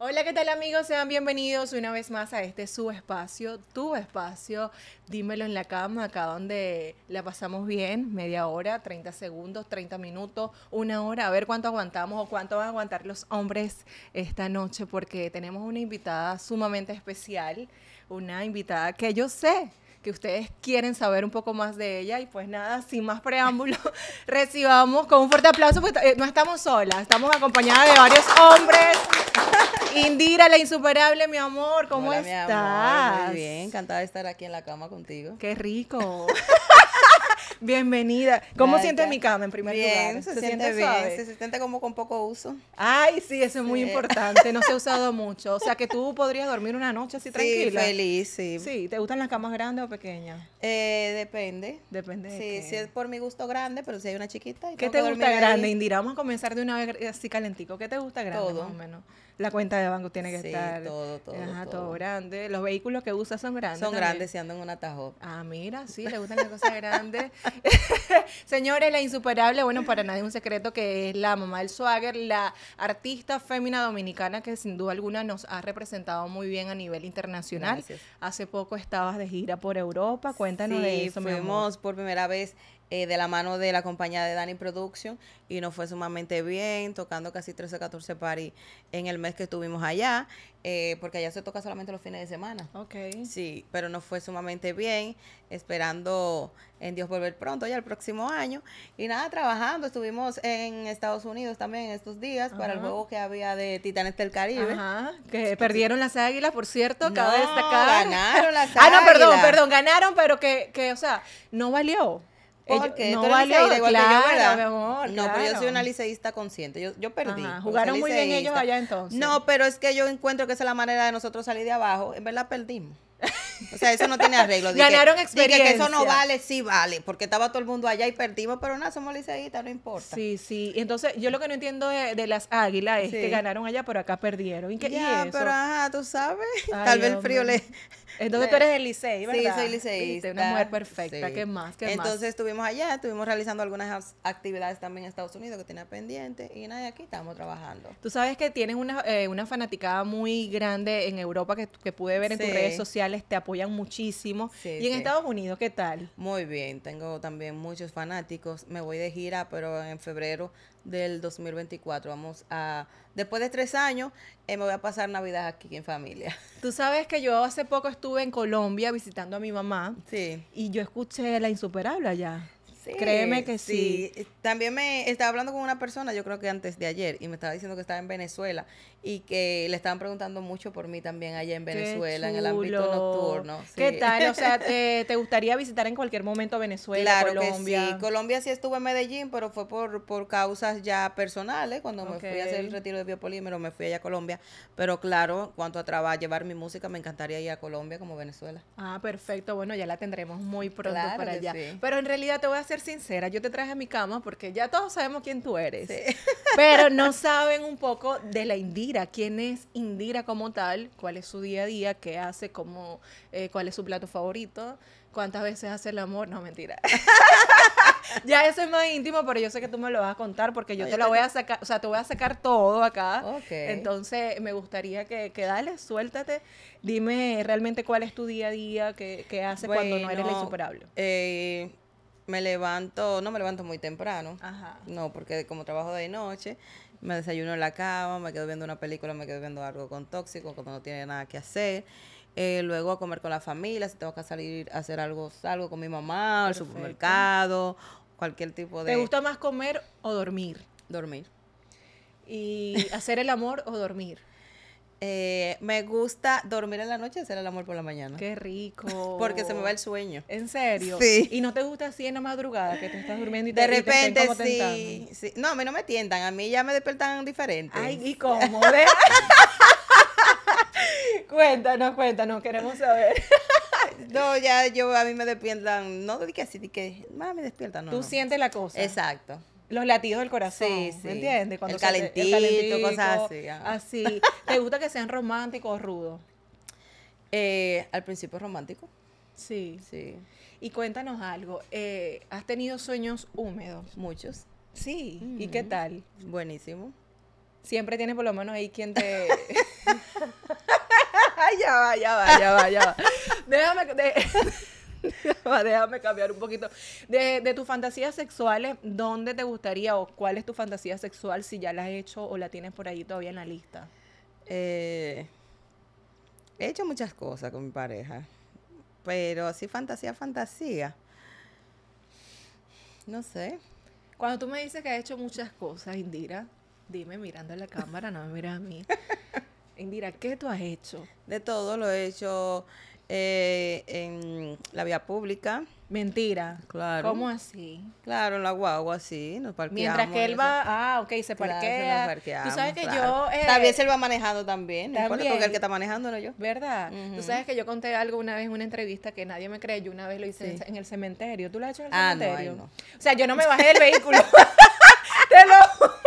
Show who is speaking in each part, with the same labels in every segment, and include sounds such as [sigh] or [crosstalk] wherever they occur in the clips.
Speaker 1: Hola, ¿qué tal amigos? Sean bienvenidos una vez más a este su tu espacio. Dímelo en la cama, acá donde la pasamos bien, media hora, 30 segundos, 30 minutos, una hora, a ver cuánto aguantamos o cuánto van a aguantar los hombres esta noche, porque tenemos una invitada sumamente especial, una invitada que yo sé que ustedes quieren saber un poco más de ella. Y pues nada, sin más preámbulo, [laughs] recibamos con un fuerte aplauso, eh, no estamos solas, estamos acompañadas de varios hombres. Indira, la insuperable, mi amor, ¿cómo estás? muy bien, encantada de estar aquí en la cama contigo. Qué rico. [laughs] Bienvenida. ¿Cómo sientes siente mi cama en primer lugar? Se, siente, bien, se
Speaker 2: siente como con poco uso.
Speaker 1: Ay, sí, eso es muy importante, no se ha [laughs] usado mucho. O sea, que tú podrías dormir una noche así sí, feliz, sí. ¿te gustan las camas grandes o pequeñas?
Speaker 2: Eh, depende. Depende. Sí, si es por mi gusto grande, pero si hay una
Speaker 1: chiquita. Y ¿Qué te gusta grande, Indira? Vamos a comenzar de una vez así calentico. ¿Qué te gusta grande? Todo. Más o menos. La cuenta de banco tiene que estar. todo, todo. Ajá, todo. grande. Los vehículos que usas son grandes. Son grandes, si andan en una atajo. Ah, mira, sí, le gustan las cosas grandes. [laughs] [laughs] Señores, la insuperable, bueno, para nadie un secreto que es la mamá del swagger, la artista fémina dominicana que sin duda alguna nos ha representado muy bien a nivel internacional. Hace poco estabas de gira por Europa, cuéntanos de eso. Fuimos por primera vez eh, de la mano de la compañía de Dani
Speaker 2: Production y nos fue sumamente bien, tocando casi 13 o 14 paris en el mes que estuvimos allá, eh, porque allá se toca solamente los fines de semana. Ok. Sí, pero nos fue sumamente bien, esperando en Dios volver pronto, ya el próximo año. Y nada, trabajando, estuvimos en Estados Unidos también estos días para el juego que había de Titanes del Caribe.
Speaker 1: que perdieron las águilas, por cierto, cabe no, destacar. Ganaron
Speaker 2: las águilas. Ah, no, perdón, perdón,
Speaker 1: ganaron, pero que, que o sea, no valió. Porque no no, pero yo soy una liceísta
Speaker 2: consciente. Yo, yo perdí. jugaron muy bien ellos allá entonces. No, pero es que yo encuentro que esa es la manera de nosotros salir de abajo. En verdad perdimos. O sea, eso no tiene arreglo. Ganaron experiencia. que eso no vale,
Speaker 1: sí vale, porque estaba todo el mundo allá y perdimos, pero nada, somos liceístas, no importa. Sí, sí. Entonces, yo lo que no entiendo de, las águilas es que ganaron allá, pero acá perdieron. ¿Y qué, ya, pero
Speaker 2: ajá, tú sabes. Tal vez el frío
Speaker 1: le... Entonces tú eres el liceí, ¿verdad? Sí, soy liceísta. Una mujer perfecta, ¿qué más? Entonces
Speaker 2: estuvimos allá, estuvimos realizando algunas actividades también en Estados Unidos que tenía pendiente y nada, aquí estamos trabajando.
Speaker 1: Tú sabes que tienes eh, una, fanaticada muy grande en Europa que, que pude ver en tus redes sociales te apoyan muchísimo. y en Estados
Speaker 2: Unidos, ¿qué tal? Muy bien, tengo también muchos fanáticos. Me voy de gira, pero en febrero del 2024 vamos a, después de tres años,
Speaker 1: eh, me voy a pasar Navidad aquí en familia. [laughs] Tú sabes que yo hace poco estuve en Colombia visitando a mi mamá. Sí. Y yo escuché La Insuperable allá. Créeme que sí.
Speaker 2: También me estaba hablando con una persona, yo creo que antes de ayer, y me estaba diciendo que estaba en Venezuela y que le estaban preguntando mucho por mí también allá en Venezuela, en el ámbito nocturno. ¿Qué tal? O sea,
Speaker 1: [laughs] te, gustaría visitar en cualquier momento Venezuela, claro Colombia? sí.
Speaker 2: Colombia sí estuve en Medellín, pero fue por, por causas ya personales. Cuando me fui a hacer el retiro de biopolímero, me fui allá a Colombia. Pero claro, cuanto a trabajar llevar mi música, me encantaría ir a Colombia como Venezuela.
Speaker 1: Ah, perfecto. Bueno, ya la tendremos muy pronto para allá. Pero en realidad te voy a hacer sincera, yo te traje a mi cama porque ya todos sabemos quién tú eres, [laughs] pero no saben un poco de la Indira, quién es Indira como tal, cuál es su día a día, qué hace, cómo, eh, cuál es su plato favorito, cuántas veces hace el amor, no mentira. [laughs] ya eso es más íntimo, pero yo sé que tú me lo vas a contar porque yo te lo voy a sacar, o sea, te voy a sacar todo acá. Entonces, me gustaría que, que, dale, suéltate. Dime realmente cuál es tu día a día, qué, qué
Speaker 2: cuando no eres la insuperable. Eh, me levanto, no me levanto muy temprano. Ajá. No, porque como trabajo de noche, me desayuno en la cama, me quedo viendo una película, me quedo viendo algo con tóxico cuando no tiene nada que hacer. Eh, luego a comer con la familia, si tengo que salir a hacer algo, salgo con mi mamá, al supermercado, cualquier tipo de... ¿Te gusta
Speaker 1: más comer o dormir? Dormir. ¿Y hacer el amor o dormir? Eh, me gusta dormir en la noche y hacer el amor por la mañana. Qué rico. [laughs] Porque se me va el
Speaker 2: sueño. ¿En serio? Sí. ¿Y no te gusta así en la madrugada que te estás durmiendo y te De repente, te sí, sí, No, a mí no me tientan. A mí ya me despiertan diferente. Ay, ¿y cómo? [laughs] [laughs] cuéntanos, cuéntanos. Queremos saber. no, ya yo a mí me despiertan. No, de que así, de que. Más me despiertan. No, Tú sientes
Speaker 1: la cosa. Exacto los latidos del corazón, sí, ¿me entiendes? Cuando el, calentito, cosas así. Así. ¿Te gusta que sean románticos o rudos? Eh, al principio romántico. Sí. Sí. Y cuéntanos algo, eh, ¿has tenido sueños húmedos? Muchos. Sí. ¿Y qué mm. tal? Buenísimo. Siempre tienes por lo menos ahí quien te... [laughs] ya va, ya va, ya va, ya va. [laughs] Déjame... De... [laughs] déjame cambiar un poquito. De, tus fantasías sexuales, ¿dónde te gustaría o cuál es tu fantasía sexual si ya la has hecho o la tienes por ahí todavía en la lista?
Speaker 2: Eh, he hecho muchas cosas con mi pareja, pero
Speaker 1: así fantasía, fantasía.
Speaker 2: No sé. Cuando
Speaker 1: tú me dices que has hecho muchas cosas, Indira, dime mirando a la cámara, no me miras a mí. [laughs] Indira, ¿qué tú has hecho?
Speaker 2: De todo lo he hecho eh, en la vía pública.
Speaker 1: Mentira.
Speaker 2: Claro. ¿Cómo así? Claro, en la guagua, sí, Mientras que él va, ah, ok, se parquea. Tú sabes que yo... Eh, tal vez él va manejando también, no importa, porque el que está manejando no yo. ¿Verdad? Tú sabes
Speaker 1: que yo conté algo una vez en una entrevista que nadie me cree, yo una vez lo hice en el cementerio. ¿Tú lo has hecho en el ah, cementerio? no. O sea, yo no me bajé del vehículo. [laughs] Te lo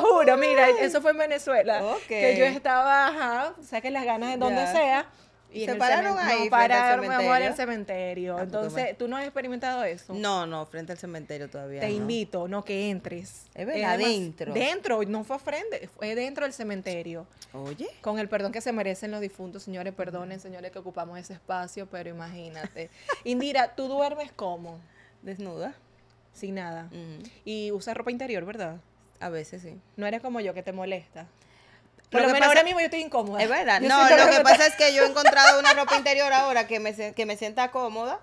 Speaker 1: juro, mira, eso fue en Venezuela. Que yo estaba, ajá, que las ganas de donde sea. Y se pararon ahí. No, pararon, mi amor, en el cementerio. Ah, Entonces, ¿tú no has experimentado
Speaker 2: eso? No, no, frente al cementerio todavía. Te invito,
Speaker 1: no que entres. Es verdad, adentro. Dentro, no fue frente, fue dentro del cementerio. Oye. Con el perdón que se merecen los difuntos, señores, perdonen, señores, que ocupamos ese espacio, pero imagínate. [laughs] Indira, ¿tú duermes cómo? Desnuda. Sin nada. Y usas ropa interior, ¿verdad? A veces sí. No eres como yo que te molesta. Por lo, menos ahora mismo yo estoy incómoda. Es verdad. no, lo que, pasa es que yo he encontrado
Speaker 2: una ropa interior ahora que me, que me sienta cómoda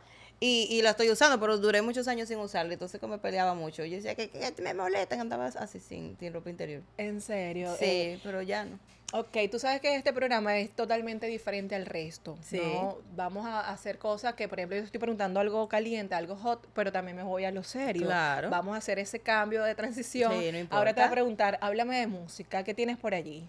Speaker 2: y, la estoy usando, pero duré muchos años sin usarla, entonces como me peleaba mucho. Yo decía que, me molesta que andabas así sin, ropa interior.
Speaker 1: ¿En serio? Sí, eh, pero ya no. Ok, tú sabes que este programa es totalmente diferente al resto. Sí. Vamos a hacer cosas que, por ejemplo, yo estoy preguntando algo caliente, algo hot, pero también me voy a lo serio. Claro. Vamos a hacer ese cambio de transición. Sí, no importa. Ahora te voy a preguntar, háblame de música, ¿qué tienes por allí?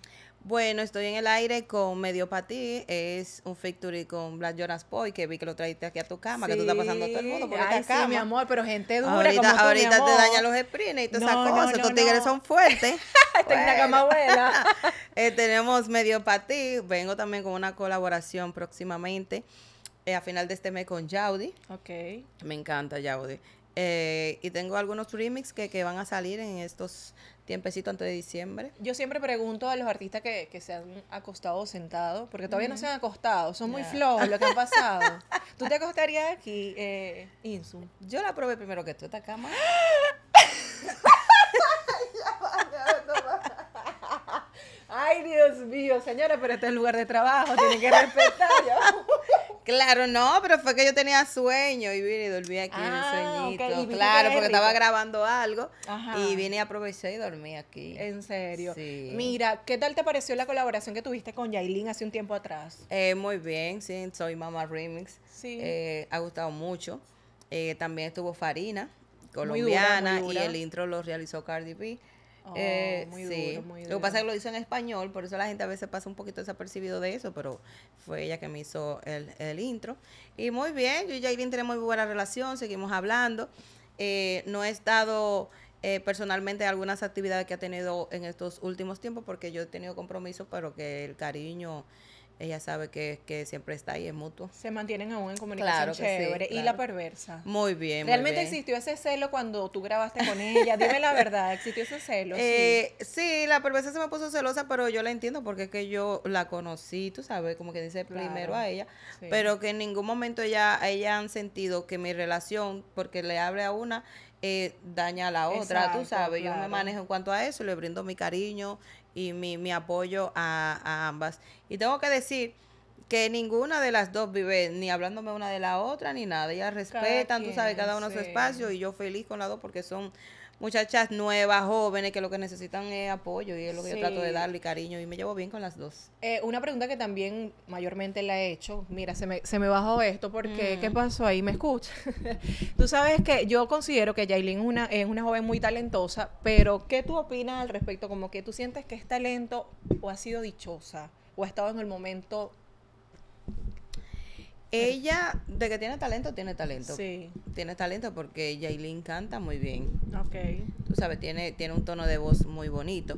Speaker 1: Bueno, estoy en el aire con Medio Patí,
Speaker 2: es un feature con Black Jonas Boy, que vi que lo trajiste aquí a tu cama, que tú estás pasando todo el mundo por esta cama. Sí, mi amor,
Speaker 1: pero gente dura ahorita, Ahorita te dañan los sprints y tú no, esas cosas, estos tigres son fuertes. [laughs] Tengo en la cama buena. [laughs]
Speaker 2: Eh, tenemos Medio Patí, vengo también con una colaboración próximamente, eh, a final de este mes con Yaudi. Ok. Me encanta Yaudi. Eh, y tengo algunos remix que, que van a salir en estos tiempecito antes de
Speaker 1: diciembre. Yo siempre pregunto a los artistas que, se han acostado o sentado, porque todavía no se han acostado, son muy flojos lo que han pasado. [laughs] ¿Tú te acostarías aquí, eh, Yo la probé primero que tú, esta cama. [laughs] Ay, Dios mío, señora, pero este es el lugar de trabajo, tienen que
Speaker 2: respetar. [laughs] Claro, no, pero fue que yo tenía sueño y vine y dormí aquí en el ah, sueñito. Claro, porque estaba grabando
Speaker 1: algo y vine y aproveché y dormí aquí. En serio. Mira, ¿qué tal te pareció la colaboración que tuviste con Yailin hace un tiempo atrás?
Speaker 2: Eh, muy bien, sí, soy Mama Remix. Sí. Eh, ha gustado mucho. Eh, también estuvo Farina, colombiana, y el intro lo realizó Cardi B. Oh, eh, lo que pasa es que lo hizo en español, por eso la gente a veces pasa un poquito desapercibido de eso, pero fue ella que me hizo el, el intro. Y muy bien, yo y Jairín tenemos muy buena relación, seguimos hablando. Eh, no he estado eh, personalmente en algunas actividades que ha tenido en estos últimos tiempos porque yo he tenido compromisos, pero que el cariño ella sabe que, siempre está ahí, es mutuo.
Speaker 1: Se mantienen aún en comunicación claro chévere. Y la perversa.
Speaker 2: Muy bien. ¿Realmente existió
Speaker 1: ese celo cuando tú grabaste con ella? Dime la verdad, ¿existió ese celo? Eh,
Speaker 2: sí. la perversa se me puso celosa, pero yo la entiendo porque es que yo la conocí, tú sabes, como que dice primero a ella, pero que en ningún momento ella, ella han sentido que mi relación, porque le hable a una, eh, daña a la otra, tú sabes. Yo me manejo en cuanto a eso, le brindo mi cariño y mi, mi apoyo a, ambas. Y tengo que decir que ninguna de las dos vive ni hablándome una de la otra ni nada. Ellas respetan, tú sabes, cada uno su espacio y yo feliz con las dos porque son muchachas nuevas, jóvenes, que lo que necesitan es apoyo y es lo que yo trato de darle cariño y me llevo bien con las dos.
Speaker 1: Eh, una pregunta que también mayormente la he hecho, mira, se me, se me bajó esto porque, mm. ¿qué pasó ahí? ¿Me escucha? [laughs] tú sabes que yo considero que Yailin una, es una joven muy talentosa, pero ¿qué tú opinas al respecto? Como que tú sientes que es talento o ha sido dichosa o ha estado en el momento ella, de que tiene talento, tiene talento. Sí. Tiene talento
Speaker 2: porque Jaylin canta muy bien. Ok. Tú sabes, tiene, tiene un tono de voz muy bonito.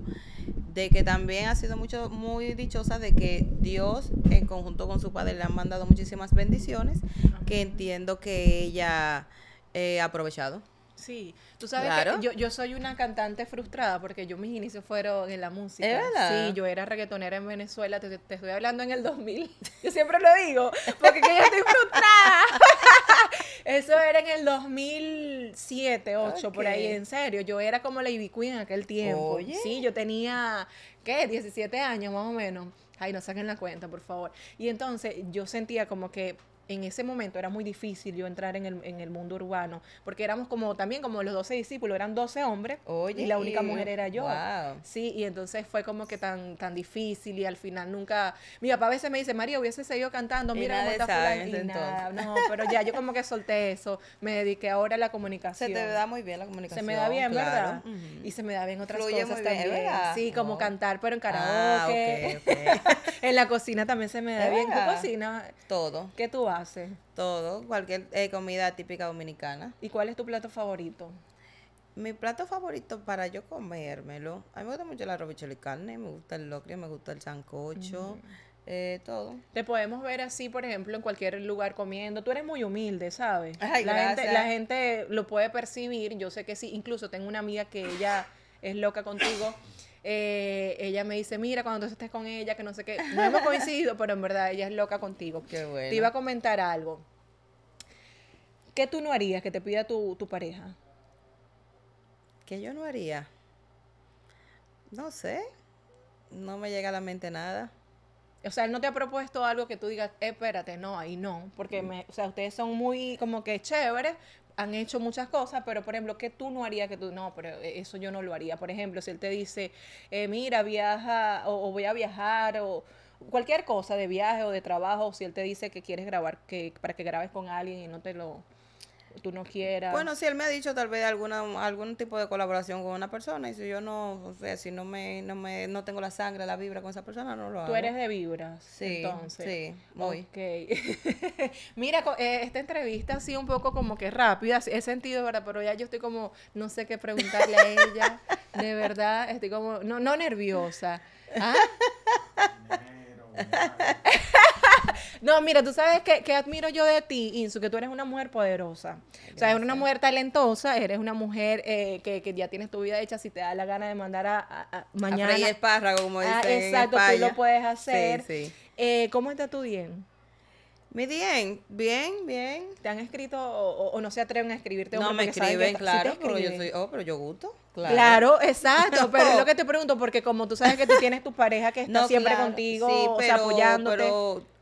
Speaker 2: De que también ha sido mucho, muy dichosa de que Dios, en conjunto con su padre, le han mandado muchísimas bendiciones que entiendo que ella eh, ha aprovechado.
Speaker 1: Sí, tú sabes que yo, soy una cantante frustrada porque yo mis inicios fueron en la música. verdad? Sí, yo era reggaetonera en Venezuela, te, estoy hablando en el 2000. [laughs] Yo siempre lo digo, porque que yo estoy frustrada. [laughs] Eso era en el 2007, 2008, por ahí, en serio. Yo era como la Ivy Queen en aquel tiempo. Sí, yo tenía, ¿qué? 17 años más o menos. Ay, no saquen la cuenta, por favor. Y entonces yo sentía como que en ese momento era muy difícil yo entrar en el, mundo urbano, porque éramos como también como los 12 discípulos, eran 12 hombres y la única mujer era yo. Sí, y entonces fue como que tan, tan difícil y al final nunca... Mi papá a veces me dice, María, hubiese seguido cantando, mira y está nada, no, pero ya yo como que solté eso, me dediqué ahora a la comunicación. Se te da muy bien la comunicación. Se me da bien, ¿verdad? Y se me da bien otras cosas sí, como cantar, pero en ah, karaoke. [laughs] en la cocina también se me da bien. tu cocina
Speaker 2: Todo. ¿Qué tú haces? Hace Todo, cualquier eh, comida típica dominicana. ¿Y cuál es tu plato favorito? Mi plato favorito para yo comérmelo, a mí me gusta
Speaker 1: mucho la robichela y carne, me gusta el locrio, me gusta el sancocho, eh, todo. Te podemos ver así, por ejemplo, en cualquier lugar comiendo. Tú eres muy humilde, ¿sabes? la, gente, la gente lo puede percibir, yo sé que sí. Incluso tengo una amiga que ella es loca contigo eh, ella me dice, mira, cuando tú estés con ella, que no sé qué. No hemos coincidido, pero en verdad ella es loca contigo. Qué bueno. Te iba a comentar algo. ¿Qué tú no harías que te pida tu, pareja? ¿Qué yo no haría? No sé. No me llega a la mente nada. O sea, él no te ha propuesto algo que tú digas, eh, espérate, no, ahí no. Porque, me, o sea, ustedes son muy como que chéveres, han hecho muchas cosas, pero por ejemplo, que tú no harías que tú, no, pero eh, eso yo no lo haría. Por ejemplo, si él te dice, eh, mira, viaja o, voy a viajar o cualquier cosa de viaje o de trabajo, si él te dice que quieres grabar, que para que grabes con alguien y no te lo tú no quieras. Bueno,
Speaker 2: si él me ha dicho tal vez alguna algún tipo de colaboración con una persona y si yo no, o sea, si no me no tengo la sangre, la vibra con esa persona, no lo hago. Tú eres de
Speaker 1: vibra sí, entonces. Sí,
Speaker 2: muy. Ok.
Speaker 1: [laughs] Mira, eh, esta entrevista ha sido un poco como que rápida, he sentido, ¿verdad? Pero ya yo estoy como no sé qué preguntarle a ella. de verdad, estoy como no no nerviosa. ¿Ah? No, mira, tú sabes que, admiro yo de ti, Insu, que tú eres una mujer poderosa. O sea, eres una mujer talentosa, eres una mujer eh, que, ya tienes tu vida hecha. Si te da la gana de mandar a, mañana. A espárrago, como ah, dicen. Ah, exacto, tú lo puedes hacer. Sí, sí. Eh, ¿Cómo está tu bien? Mi bien, bien, bien. ¿Te han escrito o, no se atreven a escribirte? No, me escriben, claro, pero yo
Speaker 2: soy, oh, pero yo gusto. Claro. exacto, [laughs] pero es lo que te pregunto,
Speaker 1: porque como tú sabes que tú tienes tu pareja que está siempre contigo, sí, o sea, apoyándote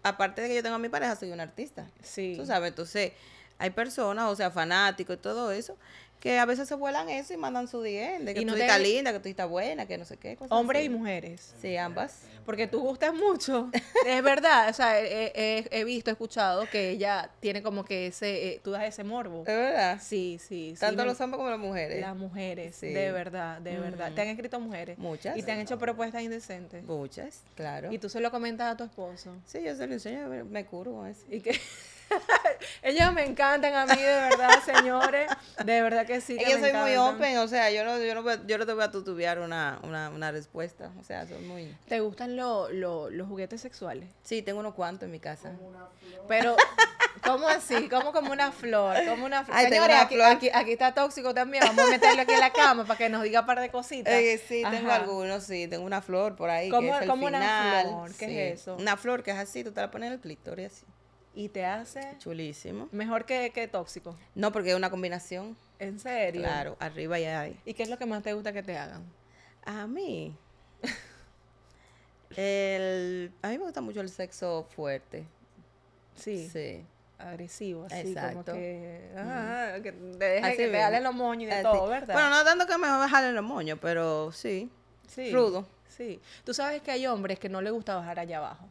Speaker 2: aparte de que yo tengo a mi pareja, soy un artista. Sí. Tú sabes, entonces hay personas, o sea, fanáticos y todo eso, que a veces se vuelan eso y mandan su DM, de que tú estás linda, que tú estás buena, que no sé qué.
Speaker 1: Hombres y mujeres. Sí, ambas. Porque tú gustas mucho. es verdad, o sea, he, visto, he escuchado que ella tiene como que ese, eh, tú das ese morbo. Es verdad. Sí, sí. Tanto los hombres como las mujeres. Las mujeres, sí. de verdad, de verdad. Te han escrito mujeres. Muchas. Y te han hecho propuestas indecentes. Muchas, claro. Y tú se lo comentas a tu esposo. Sí, yo se lo enseño, me curvo eso. ¿Y que [laughs] Ellos me encantan a mí, de verdad, [laughs] señores. De verdad que sí. yo soy muy open,
Speaker 2: o sea, yo no, yo no, te voy a tutubear una, una, una, respuesta. O
Speaker 1: sea, son muy. ¿Te gustan los juguetes sexuales? Sí, tengo unos cuantos en mi casa. Pero, ¿cómo así? ¿Cómo como una flor? Como una, aquí, flor. Aquí, está tóxico también. Vamos a meterlo aquí en la cama para que nos diga un par de cositas. Eh, sí, tengo algunos,
Speaker 2: sí. Tengo una flor por ahí. ¿Cómo, es una flor? ¿Qué es eso? Una flor que es así, tú te la pones en el clítoris así y te hace... Chulísimo. Mejor que, tóxico. No, porque es una combinación. ¿En serio? Claro, arriba y ahí. ¿Y qué es lo que más te gusta que te hagan? A mí. [laughs] el, a mí me gusta mucho el sexo fuerte. Sí. Sí.
Speaker 1: Agresivo,
Speaker 2: así como que, ah, que te
Speaker 1: deje así que te jalen los moños y de todo, ¿verdad? Bueno, no tanto
Speaker 2: que me jalen los moños, pero sí,
Speaker 1: sí. Rudo. Sí. Tú sabes que hay hombres que no les gusta bajar allá abajo.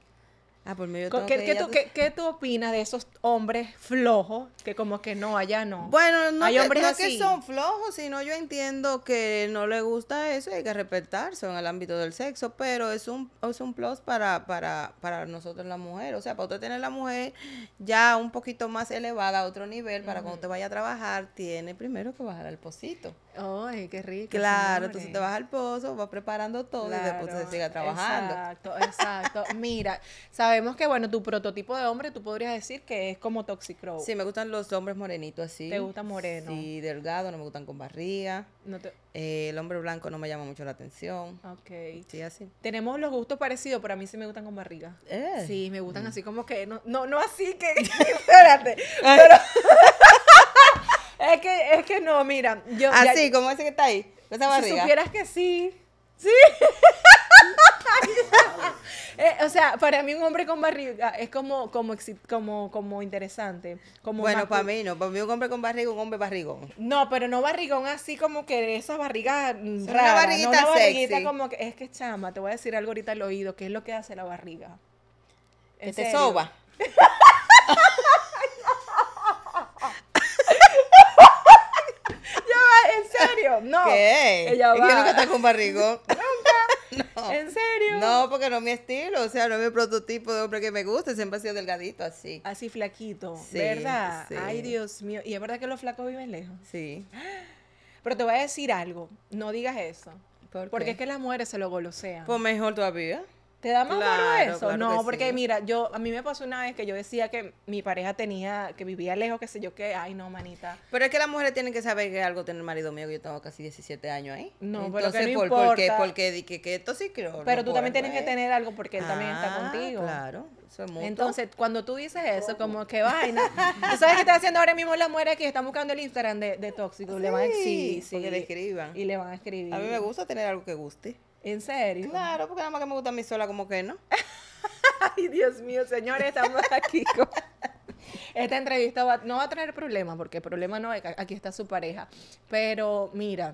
Speaker 1: ¿Qué, tú, opinas de esos hombres flojos que como que no, allá no? Bueno, no, Hay que, que son
Speaker 2: flojos, sino yo entiendo que no le gusta eso y hay que respetarse en el ámbito del sexo, pero es un, es un plus para, para, nosotros la mujer. O sea, para usted tener la mujer ya un poquito más elevada a otro nivel, para cuando te vaya a trabajar, tiene
Speaker 1: primero que bajar al pocito. ¡Ay, qué rico! Claro, entonces te vas al pozo, vas preparando todo y después te sigue trabajando. Exacto, exacto. [laughs] Mira, sabemos que, bueno, tu prototipo de hombre tú podrías decir que es como Toxic Sí,
Speaker 2: me gustan los hombres morenitos así. ¿Te gusta moreno Sí, delgado, no me gustan con barriga. Eh, el hombre blanco no me llama mucho la atención.
Speaker 1: Ok. Sí, así. Tenemos los gustos parecidos, pero a mí sí me gustan con barriga. Eh. Sí, me gustan mm. así como que, no, no, no así que, [laughs] [laughs] espérate, pero... Es que, es que no, mira. Yo, Así, como ese que está ahí. esa barriga. Si supieras que sí. Sí. [laughs] Eh, o sea, para mí un hombre con barriga es como como como como interesante. bueno, para mí no, para mí un hombre con barriga, un hombre barrigón. No, pero no barrigón así como que esas barrigas mm, raras. Una barriguita, una como que es que chama, te voy a decir algo ahorita al oído, ¿qué es lo que hace la barriga? Que te soba. [laughs] ¿En serio? No. ¿Qué? que nunca
Speaker 2: con barrigón. [laughs]
Speaker 1: ¿Nunca? ¿En serio? No,
Speaker 2: porque no es mi estilo, o sea, no es mi prototipo de hombre que me gusta, siempre ha sido
Speaker 1: delgadito así. Así flaquito, ¿verdad? Ay, Dios mío. ¿Y es verdad que los flacos viven lejos? Sí. [gasps] Pero te voy a decir algo, no digas eso. porque es que las mujeres se lo golosean. Pues
Speaker 2: mejor todavía.
Speaker 1: ¿Te da más eso? no, porque mira, yo a mí me pasó una vez que yo decía que mi pareja tenía, que vivía lejos, que sé yo, qué. ay, no, manita. Pero es que las mujeres
Speaker 2: tienen que saber que algo tiene el marido mío, que yo tengo casi 17 años ahí. No, pero que Porque, porque
Speaker 1: que, esto sí creo. Pero tú también tienes que pues. tener algo porque él también está ah, contigo. Claro, eso es bueno. Entonces, cuando tú dices eso, como que vaina. sabes qué está haciendo ahora mismo las mujeres que están buscando el Instagram de, de tóxico? Sí, le van a Sí, le
Speaker 2: escriban. Y le van a escribir. A mí me gusta tener algo que guste. ¿En
Speaker 1: serio? Claro, porque nada más que me gusta a mí sola, como que no. [laughs] Ay, Dios mío, señores, estamos aquí [laughs] Esta entrevista no va a traer problemas, porque el problema no es que aquí está su pareja. Pero mira,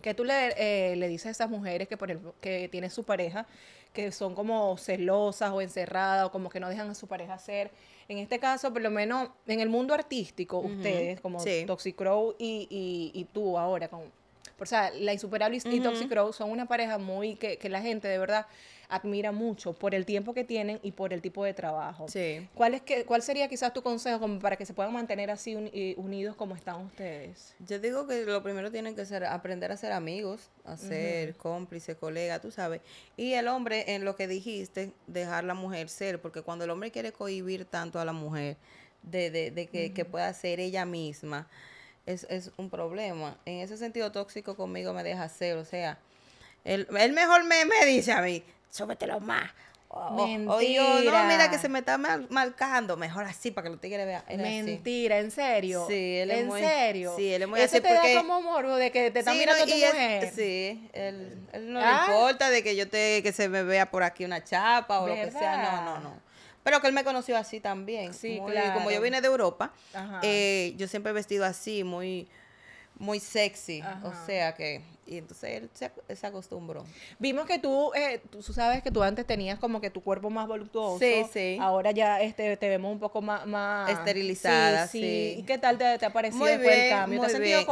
Speaker 1: que tú le, eh, le dices a esas mujeres que, por ejemplo, que tienen su pareja, que son como celosas o encerradas o como que no dejan a su pareja ser. En este caso, por lo menos en el mundo artístico, ustedes, como Toxic Toxicrow y, y tú ahora, con, o sea, la insuperable y, Toxic Crow son una pareja muy que, la gente de verdad admira mucho por el tiempo que tienen y por el tipo de trabajo. ¿Cuál, es que, cuál sería quizás tu consejo para que se puedan mantener así eh, unidos como están ustedes? Yo digo que lo primero tienen que ser aprender a ser amigos, a ser
Speaker 2: cómplices, colegas, cómplice, tú sabes. Y el hombre, en lo que dijiste, dejar la mujer ser, porque cuando el hombre quiere cohibir tanto a la mujer de, de, que pueda ser ella misma, es, es un problema. En ese sentido tóxico conmigo me deja ser, o sea, él, mejor me, me, dice a mí, súbetelo más. Mentira. no, mira que se me está marcando, mejor así para que no te quiere ver. Mentira, en serio. Sí, él es ¿En serio. Sí, él es muy Eso así te da como
Speaker 1: morbo de que te está mirando no, tu mujer. sí, él, él no le ah. importa
Speaker 2: de que yo te que se me vea por aquí una chapa o lo que sea. No, no, no. Pero que él me conoció así también. Sí, Como yo vine de Europa, eh, yo siempre he vestido así, muy muy sexy, o sea que y entonces él se, acostumbró.
Speaker 1: Vimos que eh, tú, tú sabes que tú antes tenías como que tu cuerpo más voluptuoso. Sí, sí. Ahora ya este te vemos un poco más, esterilizada, sí, sí. ¿Y qué tal te, ha parecido muy bien, el cambio?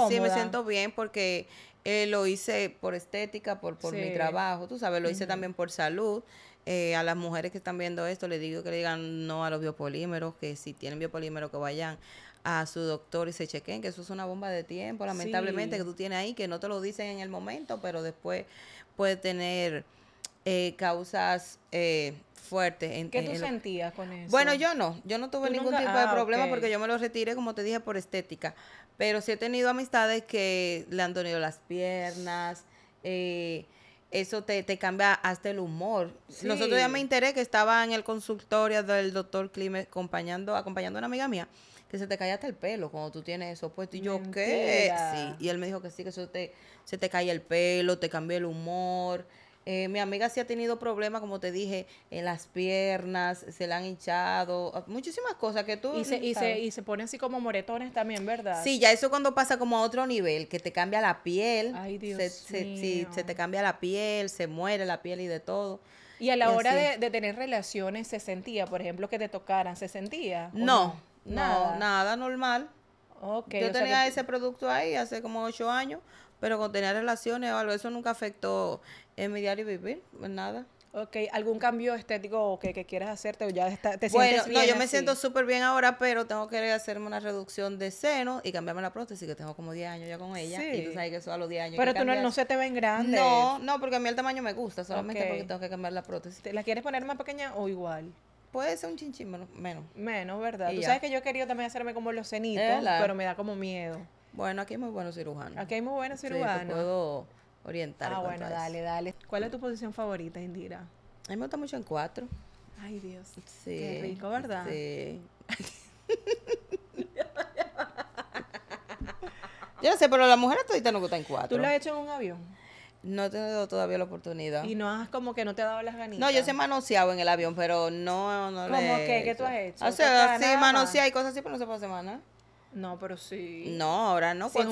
Speaker 1: Sí, me siento
Speaker 2: bien porque eh, lo hice por estética, por, por mi trabajo, tú sabes, lo hice también por salud. Eh, a las mujeres que están viendo esto, le digo que le digan no a los biopolímeros, que si tienen biopolímeros, que vayan a su doctor y se chequen, que eso es una bomba de tiempo, lamentablemente, que tú tienes ahí, que no te lo dicen en el momento, pero después puede tener eh, causas eh, fuertes. En, ¿Qué tú
Speaker 1: sentías con eso? Bueno, yo
Speaker 2: no, yo no tuve ningún tipo de ah, problema porque yo me lo retiré, como te dije, por estética, pero sí he tenido amistades que le han dolido las piernas, eh, eso te, te, cambia hasta el humor. Nosotros ya me enteré que estaba en el consultorio del doctor Clime acompañando, acompañando a una amiga mía que se te caía hasta el pelo cuando tú tienes eso puesto. Y yo, ¿qué? Sí. Y él me dijo que sí, que eso te, se te cae el pelo, te cambia el humor. Eh, mi amiga sí ha tenido problemas, como te dije, en las piernas, se le han hinchado,
Speaker 1: ah, muchísimas cosas que tú... Y se, y se, y se pone así como moretones también, ¿verdad? Sí, ya eso
Speaker 2: cuando pasa como a otro nivel, que te cambia la piel. se, se, te cambia la piel, se muere la piel y de todo.
Speaker 1: Y a la hora de, tener relaciones, ¿se sentía, por ejemplo, que te tocaran? ¿Se sentía? No, no, nada, normal. Okay, Yo tenía ese
Speaker 2: producto ahí hace como ocho años, pero con tener relaciones o algo, eso nunca afectó en mi
Speaker 1: diario vivir, nada. Ok, ¿algún cambio estético que, quieras hacerte o ya te sientes bien? no, yo me siento
Speaker 2: súper bien ahora, pero tengo que hacerme una reducción de seno y cambiarme la prótesis, que tengo como 10 años ya con ella. Sí. Y tú sabes que eso a los 10 años. Pero tú no, se
Speaker 1: te ven grandes. No,
Speaker 2: no, porque a mí el tamaño me
Speaker 1: gusta, solamente porque tengo que cambiar la prótesis. ¿La quieres poner más pequeña o igual? Puede ser un chinchín menos. Menos, ¿verdad? tú sabes que yo he querido también hacerme como los cenitos, pero me da como miedo.
Speaker 2: Bueno, aquí hay muy buenos cirujanos.
Speaker 1: Aquí hay muy buenos cirujanos. Sí,
Speaker 2: puedo oriental. Ah, bueno, dale,
Speaker 1: dale. ¿Cuál es tu posición favorita, Indira? A
Speaker 2: mí me gusta mucho en cuatro.
Speaker 1: Ay, Dios. Sí. Qué rico, ¿verdad?
Speaker 2: Sí. [laughs] Yo no sé, pero las mujeres todavía no gustan en cuatro. ¿Tú lo has
Speaker 1: hecho en un avión?
Speaker 2: No he tenido todavía la oportunidad. Y
Speaker 1: no has como que no te ha dado las ganitas. No, yo sé
Speaker 2: manoseado en el avión, pero no, no ¿Cómo le ¿Cómo que? ¿Qué tú has hecho? O sea, sí, manoseado
Speaker 1: y cosas así, pero no se puede hacer no, pero sí.
Speaker 2: No, ahora no. Si, un,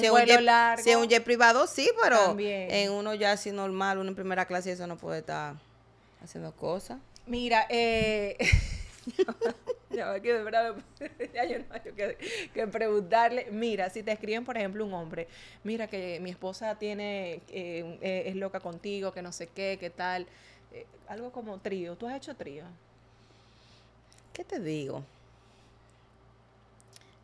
Speaker 1: privado, sí, pero en
Speaker 2: uno ya así normal, uno en primera clase, eso no puede estar haciendo cosas.
Speaker 1: Mira, eh, [laughs] [laughs] yo no que, preguntarle. Mira, si te escriben, por ejemplo, un hombre, mira que mi esposa tiene eh, eh, es loca contigo, que no sé qué, qué tal. algo como trío. ¿Tú has hecho trío?
Speaker 2: ¿Qué te digo?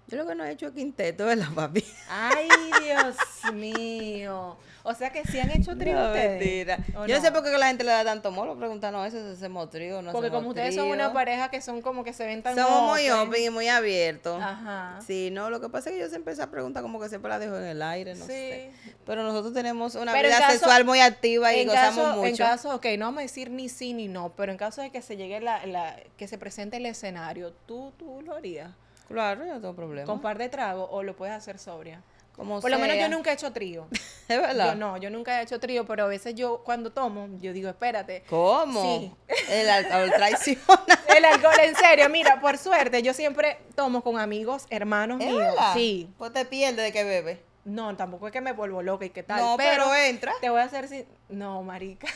Speaker 2: Yo lo que no he hecho es quinteto, ¿verdad, papi?
Speaker 1: Ay, Dios mío. O sea que sí han hecho trío Mentira. Yo no sé por qué
Speaker 2: la gente le da tanto molo a eso, si hacemos trío no Porque como ustedes son una
Speaker 1: pareja que son como que se ven tan Somos muy open
Speaker 2: y muy abiertos. Ajá. Sí, no, lo que pasa es que yo siempre esa pregunta como que siempre la dejo
Speaker 1: en el aire, no sí. Pero nosotros tenemos una vida sexual muy activa y gozamos mucho. En caso, ok, no vamos a decir ni sí ni no, pero en caso de que se llegue la, la que se presente el escenario, ¿tú, tú lo harías? Claro, no tengo problema. Con par de tragos o lo puedes hacer sobria. Como Por lo menos yo nunca he hecho trío. [laughs] ¿Es verdad? Yo no, yo nunca he hecho trío, pero a veces yo cuando tomo, yo digo, espérate. ¿Cómo?
Speaker 2: [laughs] El alcohol [laughs] traiciona.
Speaker 1: El alcohol, en serio, mira, por suerte, yo siempre tomo con amigos, hermanos míos. Sí. Pues te pierdes de que bebes. No, tampoco es que me vuelvo loca y que tal. No, pero, entra. Te voy a hacer sin... No, marica.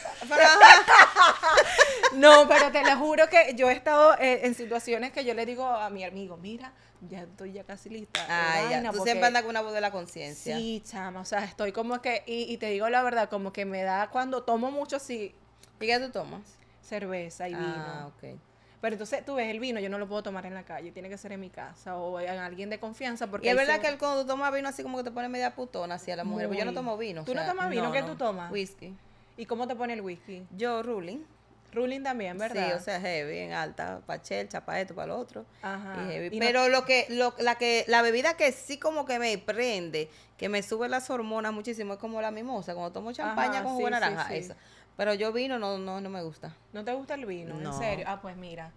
Speaker 1: No, [laughs] pero te lo juro que yo he estado eh, en situaciones que yo le digo a mi amigo, mira, ya estoy ya casi lista. Ay, ah, ya. Tú siempre andas con una voz de la conciencia. Sí, chama, o sea, estoy como que, y, y, te digo la verdad, como que me da cuando tomo mucho, sí. ¿Y qué tú tomas? Cerveza y ah, vino. Ah, ok. Pero entonces tú ves el vino, yo no lo puedo tomar en la calle, tiene que ser en mi casa o en alguien de confianza. Porque y es verdad que el,
Speaker 2: cuando tú tomas vino así como que te pone media putona hacia la mujer, Porque yo no tomo vino. ¿Tú no tomas vino? ¿Qué tú tomas? Whisky.
Speaker 1: ¿Y cómo te pone el whisky? Yo, ruling.
Speaker 2: Ruling también, ¿verdad? Sí, o sea, heavy, en alta, pachel, chapa esto, para lo otro.
Speaker 1: Ajá. Pero
Speaker 2: lo que, lo, la que, la bebida que sí como que me prende, que me sube las hormonas muchísimo, es como la mimosa, cuando tomo champaña con jugo naranja, esa. Pero yo
Speaker 1: vino no, no, no me gusta. ¿No te gusta el vino? En serio. Ah, pues mira.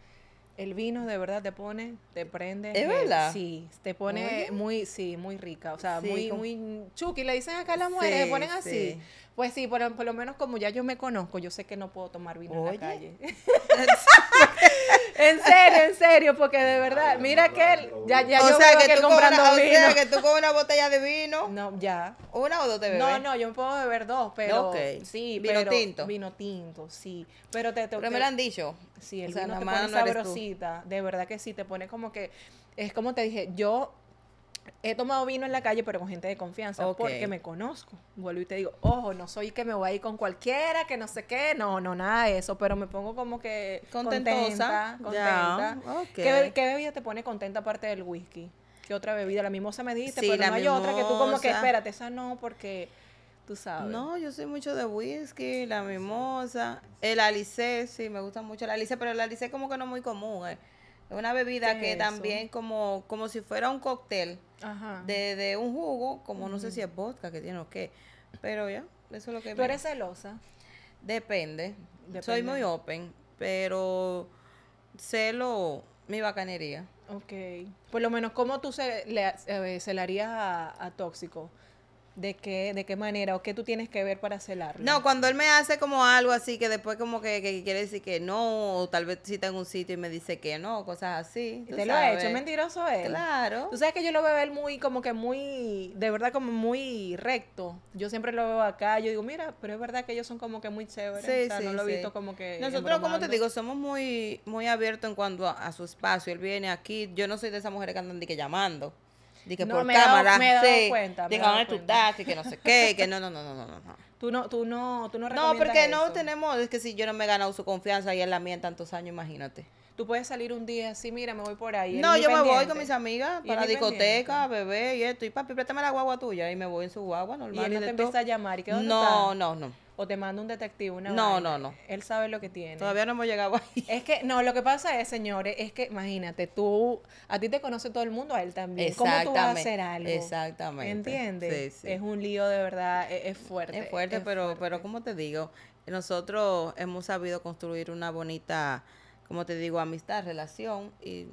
Speaker 1: El vino de verdad te pone, te prende. ¿Es eh, verdad? Sí, te pone muy, sí, muy rica. O sea, muy, muy chuki. Le dicen acá a las mujeres, se ponen así. Pues sí, por, lo menos como ya yo me conozco, yo sé que no puedo tomar vino en la calle. [laughs] En serio, en serio, porque de verdad, mira que él, ya, ya yo sea, que, comprando vino. O sea, que tú con una botella de vino. No, ya. ¿Una o dos te bebes? No, no, yo me puedo beber dos, pero. Ok. Sí, vino tinto. Vino tinto, sí. Pero te, te Pero me lo han dicho. Sí, el vino te pone sabrosita. De verdad que sí, te pone como que. Es como te dije, yo he tomado vino en la calle, pero con gente de confianza, porque me conozco. Vuelvo y te digo, ojo, no soy que me voy a ir con cualquiera, que no sé qué, no, no, nada de eso, pero me pongo como que Contentosa. contenta, ¿Qué, bebida te pone contenta aparte del whisky? ¿Qué otra bebida? La mimosa me diste, pero no hay otra que tú como que, espérate, esa no, porque tú sabes. No, yo soy mucho de whisky, la mimosa,
Speaker 2: el alicé, sí, me gusta mucho el alicé, pero el alicé como que no es muy común, eh. Es una bebida que también como, como si fuera un cóctel de, de un jugo, como no sé si es vodka que tiene o qué. Pero ya, eso es lo que... ¿Tú eres celosa? Depende. Soy muy open, pero celo mi bacanería.
Speaker 1: Ok. Por lo menos, ¿cómo tú se le, eh, celarías a Tóxico? de qué, de qué manera o qué tú tienes que ver para celarlo. No, cuando él me hace como algo así
Speaker 2: que después como que, quiere decir que no, o tal vez cita en un sitio y me dice que no, cosas así. Te lo ha hecho,
Speaker 1: mentiroso él. Claro. Tú sabes que yo lo veo él muy, como que muy, de verdad como muy recto. Yo siempre lo veo acá, yo digo, mira, pero es verdad que ellos son como que muy chéveres. o sea, no lo he visto como que... Nosotros, como te digo,
Speaker 2: somos muy, muy abiertos en cuanto a, a, su espacio. Él viene aquí, yo no soy de esas mujeres que andan de que llamando de no, por cámara, de que que no sé qué, que no, no, no, no, no, no. [laughs]
Speaker 1: Tú no, tú no, tú no No, porque no tenemos,
Speaker 2: es que si yo no me he ganado su confianza y en la mía en tantos años, imagínate.
Speaker 1: Tú puedes salir un día así, mira, me voy por ahí. No, yo me voy con mis amigas para la discoteca,
Speaker 2: bebé y esto. Y papi, préstame la guagua tuya. Y me
Speaker 1: voy en su guagua normal. Y él no te empieza a llamar. ¿y qué, dónde no, no, no o te manda un detective una No, no, no. Él sabe lo que tiene. Todavía no hemos llegado ahí. Es que, no, lo que pasa es, señores, es que imagínate, tú, a ti te conoce todo el mundo, a él también. ¿Cómo tú vas a hacer algo? Exactamente. ¿Entiendes?
Speaker 2: Sí, Es un lío de verdad, e-, es, fuerte. Es fuerte, pero, pero como te digo, nosotros hemos sabido construir una bonita, como te digo, amistad, relación y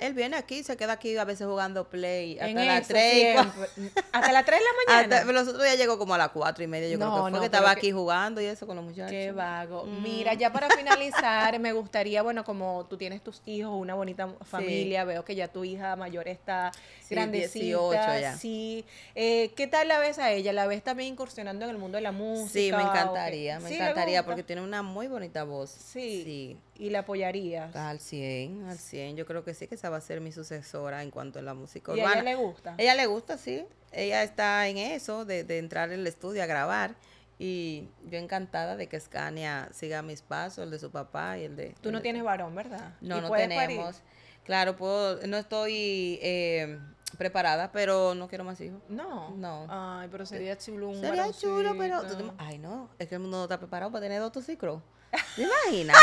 Speaker 2: él viene aquí, se queda aquí a veces jugando play hasta las 3. [laughs] hasta las 3 de
Speaker 1: la [laughs] mañana.
Speaker 2: Hasta, ya llegó como a las 4 y media, yo creo que estaba aquí jugando y eso con los muchachos. Qué
Speaker 1: vago. Mm. Mira, ya para [laughs] finalizar, me gustaría, bueno, como tú tienes tus hijos, una bonita familia, veo que ya tu hija mayor está sí, 18 ya. Sí. Eh, ¿Qué tal la ves a ella? ¿La ves también incursionando en el mundo de la música? Sí, me encantaría, me encantaría porque tiene
Speaker 2: una muy bonita voz. Sí y la apoyarías. Al 100, al 100. Yo creo que sí, que esa va a ser mi sucesora en cuanto a la música ¿Y a ella le gusta? Ella le gusta, sí. Ella está en eso, de, entrar en el estudio a grabar. Y yo encantada de que Scania siga mis pasos, el de su papá y el de... Tú no
Speaker 1: tienes varón, ¿verdad? No, no tenemos.
Speaker 2: Claro, puedo, no estoy eh, preparada, pero no quiero más hijos.
Speaker 1: No. No. Ay, pero sería eh, chulo un Sería chulo, pero... Ay, no,
Speaker 2: es que el mundo no está preparado para tener dos ciclos. [laughs] ¿Te imaginas?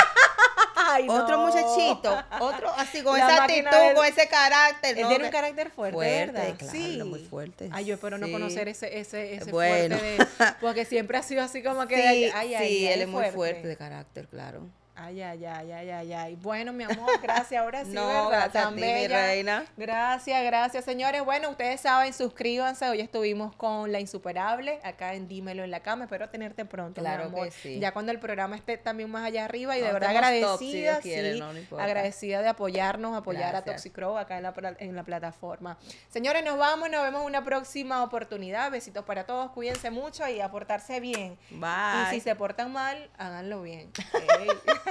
Speaker 2: otro muchachito, otro así con esa actitud, con ese
Speaker 1: carácter. Él tiene un carácter fuerte, fuerte ¿verdad? Claro, muy fuerte. Ay, yo espero no conocer ese, ese, ese fuerte de, porque siempre ha sido así como que [laughs] sí, ay, ay, él es muy fuerte de
Speaker 2: carácter, claro.
Speaker 1: Ay, ay, ay, ay, ay, ay. Bueno, mi amor, gracias. Ahora sí, [laughs] ¿verdad? reina. Gracias, gracias, señores. Bueno, ustedes saben, suscríbanse. Hoy estuvimos con La Insuperable, acá en Dímelo en la Cama. Espero tenerte pronto, claro mi amor. Ya cuando el programa esté también más allá arriba. Y de verdad agradecida, agradecida de apoyarnos, apoyar a Toxicrow acá en la, plataforma. Señores, nos vamos, nos vemos en una próxima oportunidad. Besitos para todos, cuídense mucho y aportarse bien.
Speaker 2: Bye. Y si se
Speaker 1: portan mal, háganlo bien. [laughs]